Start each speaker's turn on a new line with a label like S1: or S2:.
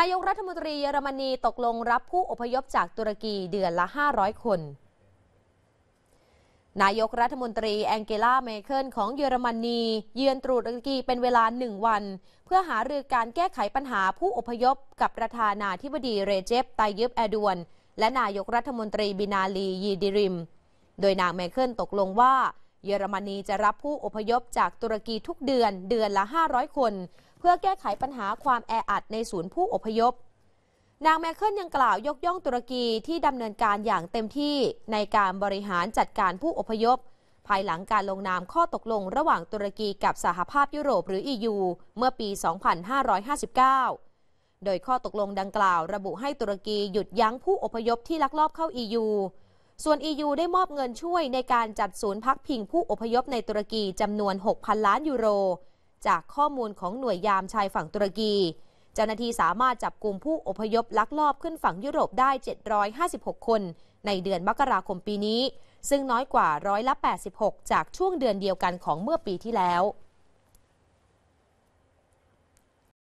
S1: นายกรัฐมนตรีเยอรมนีตกลงรับผู้อพยพจากตุรกีเดือนละ 500 คน นายกรัฐมนตรีแองเกลาเมเคิลของเยอรมนีเยือนตุรกีเป็นเวลาหนึ่งวัน เพื่อหารือการแก้ไขปัญหาผู้อพยพกับประธานาธิบดีเรเจป ไตยิบแอดวน และนายกรัฐมนตรีบินาลียีดิริม โดยนางเมเคิลตกลงว่าเยอรมนีจะรับผู้อพยพจากตุรกีทุกเดือนเดือนละ 500 คน เพื่อแก้ไขปัญหาความแออัดในศูนย์ผู้อพยพ นางแมคเคิลยังกล่าวยกย่องตุรกีที่ดำเนินการอย่างเต็มที่ในการบริหารจัดการผู้อพยพภายหลังการลงนามข้อตกลงระหว่างตุรกีกับสหภาพยุโรปหรือ EU เมื่อปี 2559 โดยข้อตกลงดังกล่าวระบุให้ตุรกีหยุดยั้งผู้อพยพที่ลักลอบเข้า EU ส่วน EU ได้มอบเงินช่วยในการจัดศูนย์พักพิงผู้อพยพในตุรกีจำนวน 6,000 ล้าน ยูโร จากข้อมูลของหน่วยยามชายฝั่งตุรกี เจ้าหน้าที่สามารถจับกลุ่มผู้อพยพลักลอบขึ้นฝั่งยุโรปได้ 756 คนในเดือนมกราคมปีนี้ ซึ่งน้อยกว่าร้อยละ86 จากช่วงเดือนเดียวกันของเมื่อปีที่แล้ว